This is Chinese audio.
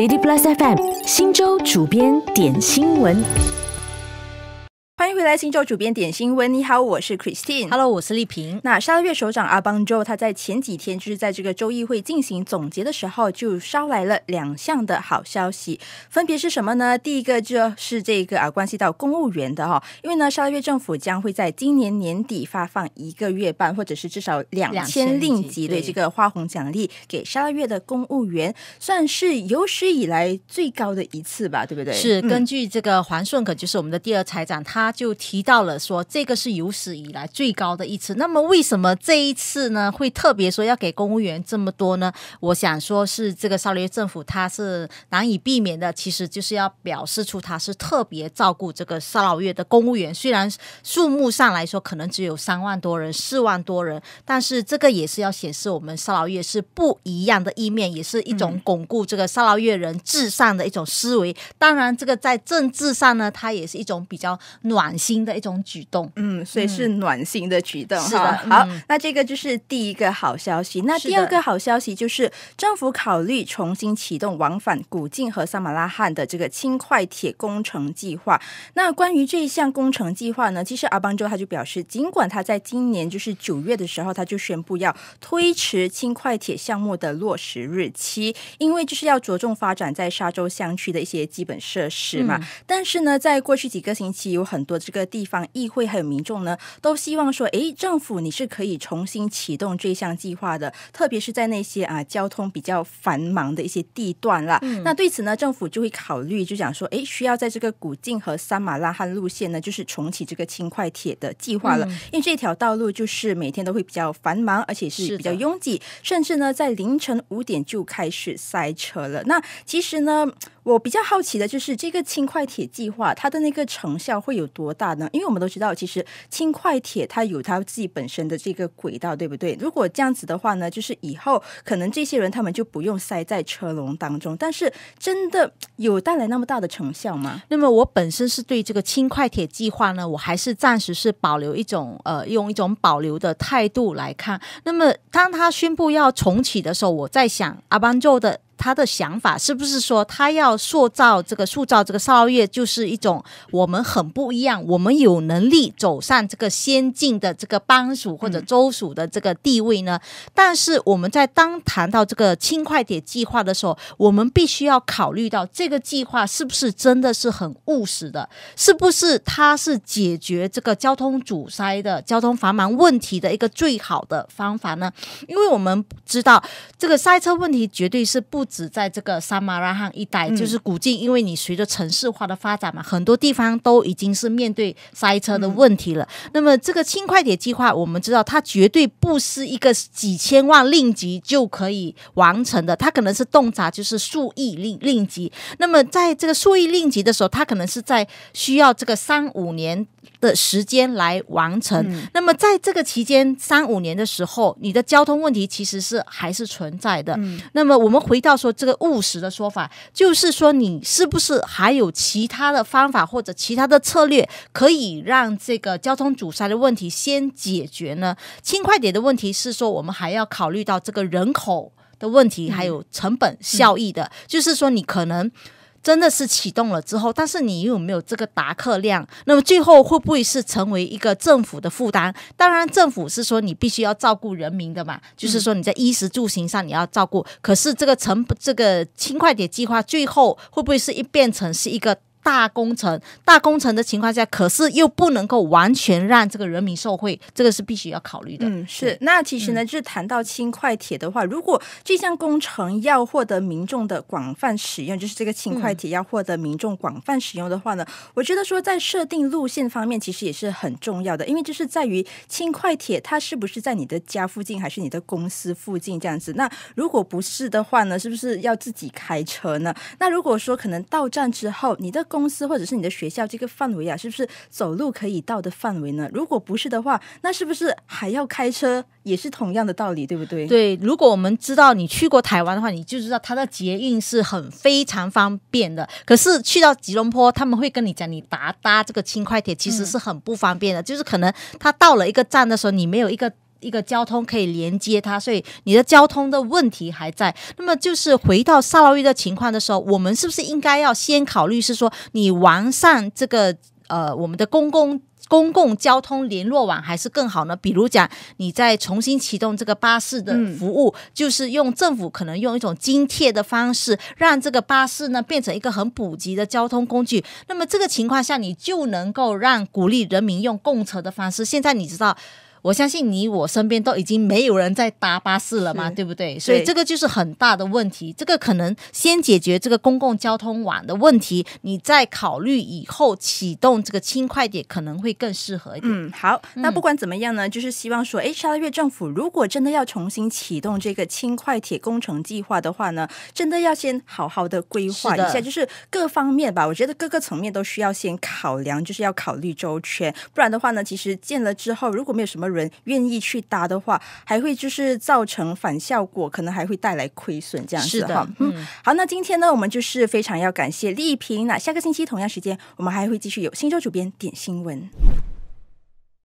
Lady Plus FM 新周主编点新闻。欢迎回来，新州主编点新闻。你好，我是 Christine。Hello，我是丽萍。那沙拉月首长阿邦州他在前几天就是在这个州议会进行总结的时候，就捎来了两项的好消息，分别是什么呢？第一个就是这个啊，关系到公务员的哈，因为呢，沙拉月政府将会在今年年底发放一个月半或者是至少两千令吉的这个花红奖励给沙拉月的公务员，算是有史以来最高的一次吧，对不对？是根据这个黄顺可，就是我们的第二财长，他。就提到了说这个是有史以来最高的一次。那么为什么这一次呢？会特别说要给公务员这么多呢？我想说，是这个萨劳政府它是难以避免的，其实就是要表示出他是特别照顾这个萨老月的公务员。虽然数目上来说可能只有三万多人、四万多人，但是这个也是要显示我们萨老月是不一样的一面，也是一种巩固这个萨老越人至上的一种思维。当然，这个在政治上呢，它也是一种比较暖。暖心的一种举动，嗯，所以是暖心的举动，是的。好，那这个就是第一个好消息。那第二个好消息就是，政府考虑重新启动往返古晋和萨马拉汉的这个轻快铁工程计划。那关于这一项工程计划呢，其实阿邦州他就表示，尽管他在今年就是九月的时候，他就宣布要推迟轻快铁项目的落实日期，因为就是要着重发展在沙洲乡区的一些基本设施嘛。但是呢，在过去几个星期，有很多这个地方议会还有民众呢，都希望说，哎，政府你是可以重新启动这项计划的，特别是在那些啊交通比较繁忙的一些地段啦。那对此呢，政府就会考虑，就讲说，哎，需要在这个古晋和三马拉汉路线呢，就是重启这个轻快铁的计划了，因为这条道路就是每天都会比较繁忙，而且是比较拥挤，甚至呢，在凌晨五点就开始塞车了。那其实呢，我比较好奇的就是这个轻快铁计划它的那个成效会有。多大呢？因为我们都知道，其实轻快铁它有它自己本身的这个轨道，对不对？如果这样子的话呢，就是以后可能这些人他们就不用塞在车笼当中。但是真的有带来那么大的成效吗？那么我本身是对这个轻快铁计划呢，我还是暂时是保留一种呃，用一种保留的态度来看。那么当他宣布要重启的时候，我在想阿邦州的。他的想法是不是说他要塑造这个塑造这个少爷，就是一种我们很不一样，我们有能力走上这个先进的这个班属或者州属的这个地位呢？但是我们在当谈到这个轻快铁计划的时候，我们必须要考虑到这个计划是不是真的是很务实的，是不是它是解决这个交通阻塞的交通繁忙问题的一个最好的方法呢？因为我们知道这个塞车问题绝对是不。只在这个萨马拉汉一带，就是古晋，因为你随着城市化的发展嘛，很多地方都已经是面对塞车的问题了。那么这个轻快铁计划，我们知道它绝对不是一个几千万令吉就可以完成的，它可能是动辄就是数亿令令吉。那么在这个数亿令吉的时候，它可能是在需要这个三五年。的时间来完成。那么，在这个期间三五年的时候，你的交通问题其实是还是存在的。那么，我们回到说这个务实的说法，就是说你是不是还有其他的方法或者其他的策略，可以让这个交通阻塞的问题先解决呢？轻快点的问题是说，我们还要考虑到这个人口的问题，还有成本效益的，就是说你可能。真的是启动了之后，但是你有没有这个达客量？那么最后会不会是成为一个政府的负担？当然，政府是说你必须要照顾人民的嘛，就是说你在衣食住行上你要照顾。可是这个成这个轻快点计划最后会不会是一变成是一个？大工程，大工程的情况下，可是又不能够完全让这个人民受惠，这个是必须要考虑的。嗯，是。那其实呢，就是谈到轻快铁的话，如果这项工程要获得民众的广泛使用，就是这个轻快铁要获得民众广泛使用的话呢，我觉得说在设定路线方面，其实也是很重要的，因为就是在于轻快铁它是不是在你的家附近，还是你的公司附近这样子。那如果不是的话呢，是不是要自己开车呢？那如果说可能到站之后，你的公司或者是你的学校这个范围啊，是不是走路可以到的范围呢？如果不是的话，那是不是还要开车？也是同样的道理，对不对？对，如果我们知道你去过台湾的话，你就知道它的捷运是很非常方便的。可是去到吉隆坡，他们会跟你讲，你搭搭这个轻快铁其实是很不方便的，就是可能他到了一个站的时候，你没有一个。一个交通可以连接它，所以你的交通的问题还在。那么，就是回到萨劳伊的情况的时候，我们是不是应该要先考虑是说，你完善这个呃我们的公共公共交通联络网还是更好呢？比如讲，你再重新启动这个巴士的服务，就是用政府可能用一种津贴的方式，让这个巴士呢变成一个很普及的交通工具。那么这个情况下，你就能够让鼓励人民用共车的方式。现在你知道。我相信你我身边都已经没有人在搭巴士了嘛，对不对？所以这个就是很大的问题。这个可能先解决这个公共交通网的问题，你再考虑以后启动这个轻快点，可能会更适合一点。嗯，好。那不管怎么样呢，就是希望说，哎，R 二月政府如果真的要重新启动这个轻快铁工程计划的话呢，真的要先好好的规划一下，就是各方面吧。我觉得各个层面都需要先考量，就是要考虑周全，不然的话呢，其实建了之后如果没有什么人愿意去搭的话，还会就是造成反效果，可能还会带来亏损这样子哈。嗯，好，那今天呢，我们就是非常要感谢丽萍。那下个星期同样时间，我们还会继续有新洲主编点新闻。